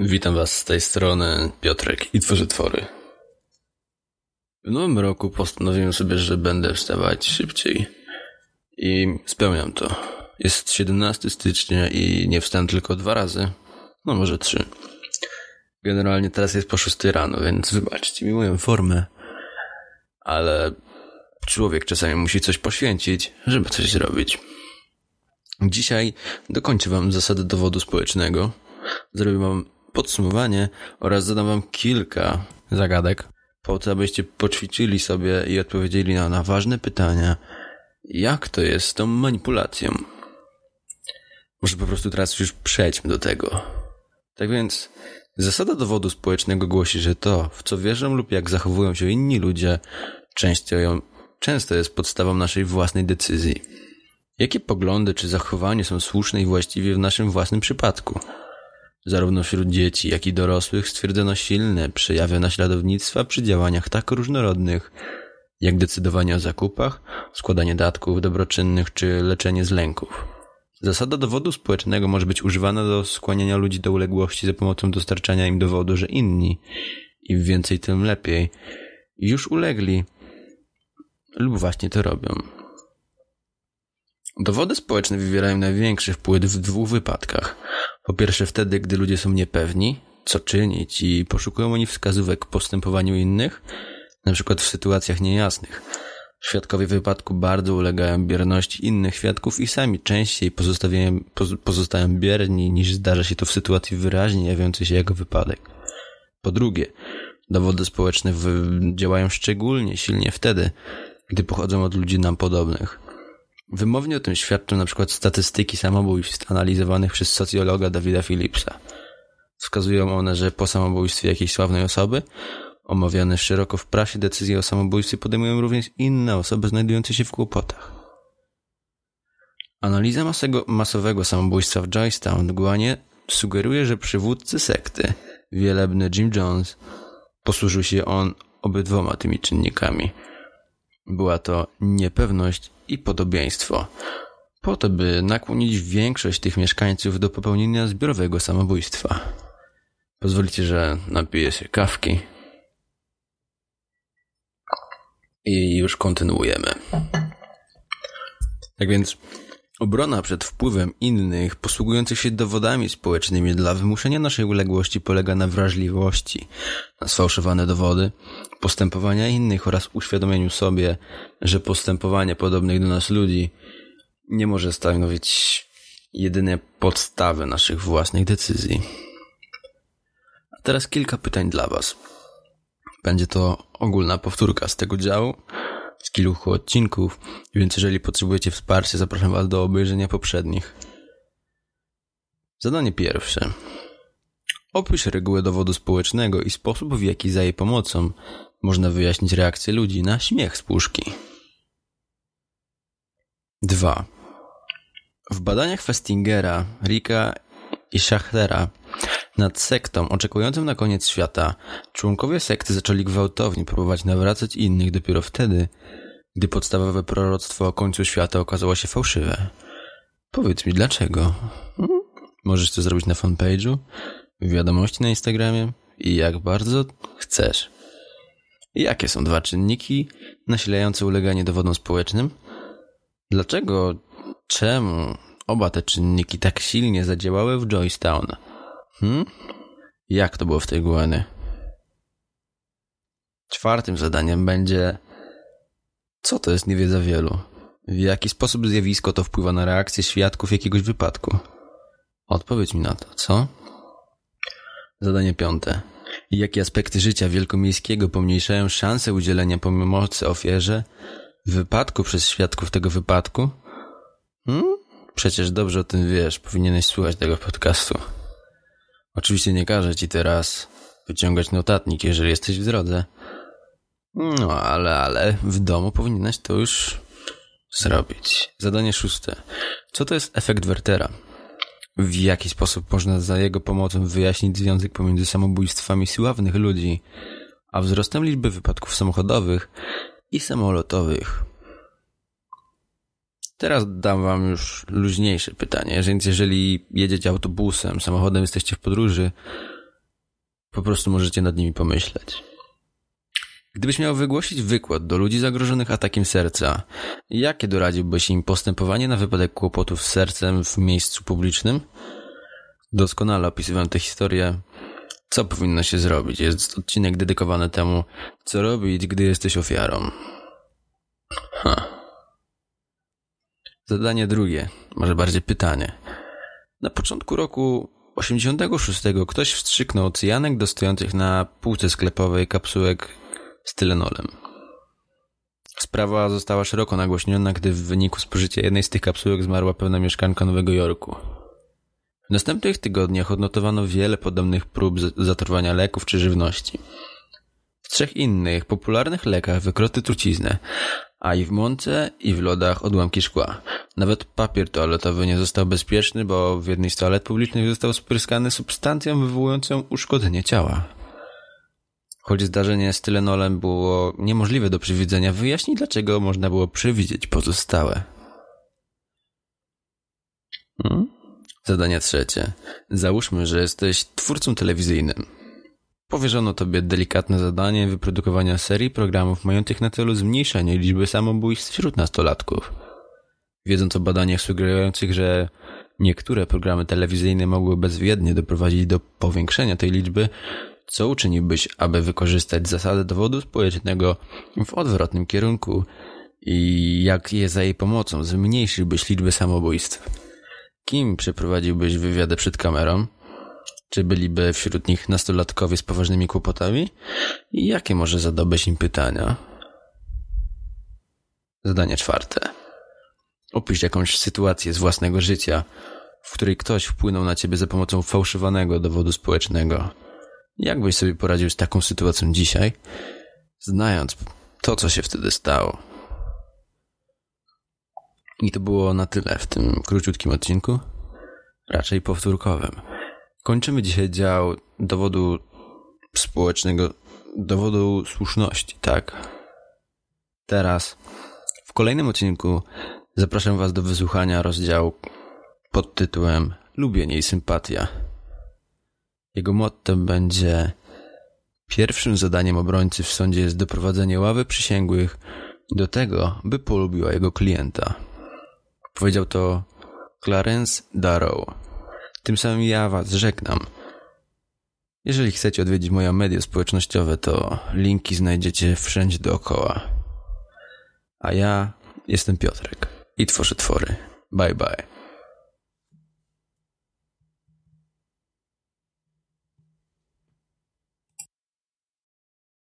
Witam Was z tej strony, Piotrek i Tworzy Twory. W nowym roku postanowiłem sobie, że będę wstawać szybciej i spełniam to. Jest 17 stycznia i nie wstałem tylko dwa razy, no może trzy. Generalnie teraz jest po 6 rano, więc wybaczcie mi moją formę, ale człowiek czasami musi coś poświęcić, żeby coś zrobić. Dzisiaj dokończę Wam zasady dowodu społecznego. Zrobię Wam podsumowanie oraz zadam wam kilka zagadek po to, abyście poćwiczyli sobie i odpowiedzieli na, na ważne pytania. Jak to jest z tą manipulacją? Może po prostu teraz już przejdźmy do tego. Tak więc, zasada dowodu społecznego głosi, że to, w co wierzą lub jak zachowują się inni ludzie, często, ją, często jest podstawą naszej własnej decyzji. Jakie poglądy czy zachowanie są słuszne i właściwie w naszym własnym przypadku? Zarówno wśród dzieci, jak i dorosłych stwierdzono silne przejawy naśladownictwa przy działaniach tak różnorodnych, jak decydowanie o zakupach, składanie datków dobroczynnych czy leczenie z lęków. Zasada dowodu społecznego może być używana do skłaniania ludzi do uległości za pomocą dostarczania im dowodu, że inni, im więcej, tym lepiej, już ulegli lub właśnie to robią. Dowody społeczne wywierają największy wpływ w dwóch wypadkach – po pierwsze wtedy, gdy ludzie są niepewni, co czynić i poszukują oni wskazówek w postępowaniu innych, na przykład w sytuacjach niejasnych. Świadkowie wypadku bardzo ulegają bierności innych świadków i sami częściej pozostają, pozostają bierni niż zdarza się to w sytuacji wyraźnie jawiącej się jako wypadek. Po drugie, dowody społeczne działają szczególnie silnie wtedy, gdy pochodzą od ludzi nam podobnych. Wymownie o tym świadczą na przykład statystyki samobójstw analizowanych przez socjologa Davida Philipsa. Wskazują one, że po samobójstwie jakiejś sławnej osoby omawiane szeroko w prasie decyzje o samobójstwie podejmują również inne osoby znajdujące się w kłopotach. Analiza masego, masowego samobójstwa w Joystown, Guanie sugeruje, że przywódcy sekty, wielebny Jim Jones, posłużył się on obydwoma tymi czynnikami – była to niepewność i podobieństwo, po to by nakłonić większość tych mieszkańców do popełnienia zbiorowego samobójstwa. Pozwolicie, że napiję się kawki. I już kontynuujemy. Tak więc Obrona przed wpływem innych posługujących się dowodami społecznymi dla wymuszenia naszej uległości polega na wrażliwości, na sfałszowane dowody, postępowania innych oraz uświadomieniu sobie, że postępowanie podobnych do nas ludzi nie może stanowić jedynie podstawy naszych własnych decyzji. A teraz kilka pytań dla Was. Będzie to ogólna powtórka z tego działu, z kilku odcinków, więc jeżeli potrzebujecie wsparcia, zapraszam Was do obejrzenia poprzednich. Zadanie pierwsze. Opisz regułę dowodu społecznego i sposób, w jaki za jej pomocą można wyjaśnić reakcję ludzi na śmiech z puszki. 2. W badaniach Festingera, Rika i Schachtera nad sektą oczekującym na koniec świata, członkowie sekty zaczęli gwałtownie próbować nawracać innych dopiero wtedy, gdy podstawowe proroctwo o końcu świata okazało się fałszywe. Powiedz mi dlaczego. Hmm? Możesz to zrobić na fanpage'u, wiadomości na Instagramie i jak bardzo chcesz. Jakie są dwa czynniki nasilające uleganie dowodom społecznym? Dlaczego, czemu oba te czynniki tak silnie zadziałały w Joystown? Hmm? Jak to było w tej głębi? Czwartym zadaniem będzie co to jest niewiedza wielu? W jaki sposób zjawisko to wpływa na reakcję świadków jakiegoś wypadku? Odpowiedz mi na to, co? Zadanie piąte. Jakie aspekty życia wielkomiejskiego pomniejszają szanse udzielenia pomocy ofierze w wypadku przez świadków tego wypadku? Hmm? Przecież dobrze o tym wiesz, powinieneś słuchać tego podcastu. Oczywiście nie każę ci teraz wyciągać notatnik, jeżeli jesteś w drodze. No, ale, ale w domu powinieneś to już zrobić. Zadanie szóste. Co to jest efekt Wertera? W jaki sposób można za jego pomocą wyjaśnić związek pomiędzy samobójstwami sławnych ludzi, a wzrostem liczby wypadków samochodowych i samolotowych? Teraz dam wam już luźniejsze pytanie, więc jeżeli jedziecie autobusem, samochodem, jesteście w podróży, po prostu możecie nad nimi pomyśleć. Gdybyś miał wygłosić wykład do ludzi zagrożonych atakiem serca, jakie doradziłbyś im postępowanie na wypadek kłopotów z sercem w miejscu publicznym? Doskonale opisywałem tę historię. Co powinno się zrobić? Jest odcinek dedykowany temu, co robić, gdy jesteś ofiarą. Zadanie drugie, może bardziej pytanie. Na początku roku 86 ktoś wstrzyknął cyjanek do stojących na półce sklepowej kapsułek z tylenolem. Sprawa została szeroko nagłośniona, gdy w wyniku spożycia jednej z tych kapsułek zmarła pewna mieszkanka Nowego Jorku. W następnych tygodniach odnotowano wiele podobnych prób zatrwania leków czy żywności. W trzech innych popularnych lekach wykroty truciznę, a i w mące, i w lodach odłamki szkła. Nawet papier toaletowy nie został bezpieczny, bo w jednej z toalet publicznych został spryskany substancją wywołującą uszkodzenie ciała. Choć zdarzenie z tylenolem było niemożliwe do przewidzenia, wyjaśni dlaczego można było przewidzieć pozostałe. Hmm? Zadanie trzecie. Załóżmy, że jesteś twórcą telewizyjnym. Powierzono tobie delikatne zadanie wyprodukowania serii programów mających na celu zmniejszenie liczby samobójstw wśród nastolatków. Wiedząc o badaniach sugerujących, że niektóre programy telewizyjne mogły bezwiednie doprowadzić do powiększenia tej liczby, co uczyniłbyś, aby wykorzystać zasadę dowodu społecznego w odwrotnym kierunku i jak je za jej pomocą zmniejszyłbyś liczbę samobójstw? Kim przeprowadziłbyś wywiady przed kamerą? Czy byliby wśród nich nastolatkowie z poważnymi kłopotami? I jakie może zadobyć im pytania? Zadanie czwarte. Opisz jakąś sytuację z własnego życia, w której ktoś wpłynął na ciebie za pomocą fałszywanego dowodu społecznego. Jak byś sobie poradził z taką sytuacją dzisiaj, znając to, co się wtedy stało? I to było na tyle w tym króciutkim odcinku, raczej powtórkowym. Kończymy dzisiaj dział dowodu społecznego, dowodu słuszności, tak? Teraz w kolejnym odcinku zapraszam Was do wysłuchania rozdziału pod tytułem Lubienie i sympatia. Jego mottem będzie Pierwszym zadaniem obrońcy w sądzie jest doprowadzenie ławy przysięgłych do tego, by polubiła jego klienta. Powiedział to Clarence Darrow. Tym samym ja Was żegnam. Jeżeli chcecie odwiedzić moje media społecznościowe, to linki znajdziecie wszędzie dookoła. A ja jestem Piotrek i tworzę twory. Bye bye.